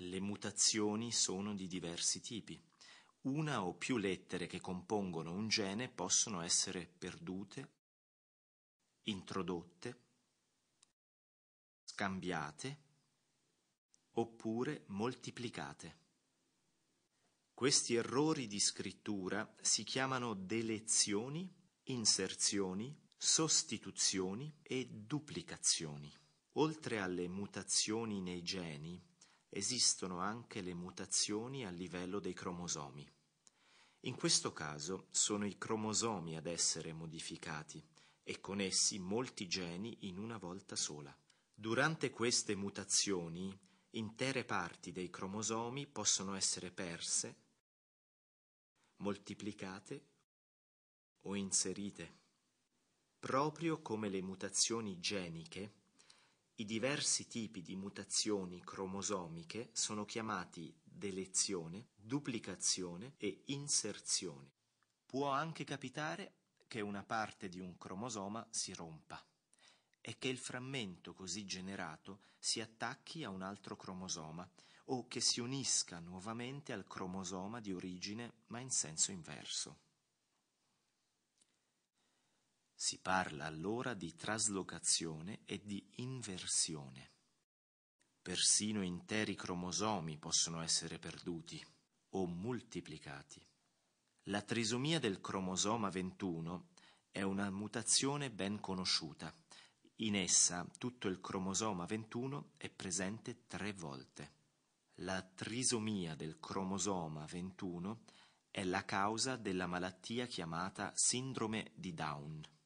Le mutazioni sono di diversi tipi. Una o più lettere che compongono un gene possono essere perdute, introdotte, scambiate oppure moltiplicate. Questi errori di scrittura si chiamano delezioni, inserzioni, sostituzioni e duplicazioni. Oltre alle mutazioni nei geni, esistono anche le mutazioni a livello dei cromosomi. In questo caso sono i cromosomi ad essere modificati e con essi molti geni in una volta sola. Durante queste mutazioni intere parti dei cromosomi possono essere perse, moltiplicate o inserite. Proprio come le mutazioni geniche, i diversi tipi di mutazioni cromosomiche sono chiamati delezione, duplicazione e inserzione. Può anche capitare che una parte di un cromosoma si rompa e che il frammento così generato si attacchi a un altro cromosoma o che si unisca nuovamente al cromosoma di origine ma in senso inverso. Si parla allora di traslocazione e di inversione. Persino interi cromosomi possono essere perduti o moltiplicati. La trisomia del cromosoma 21 è una mutazione ben conosciuta. In essa tutto il cromosoma 21 è presente tre volte. La trisomia del cromosoma 21 è la causa della malattia chiamata sindrome di Down.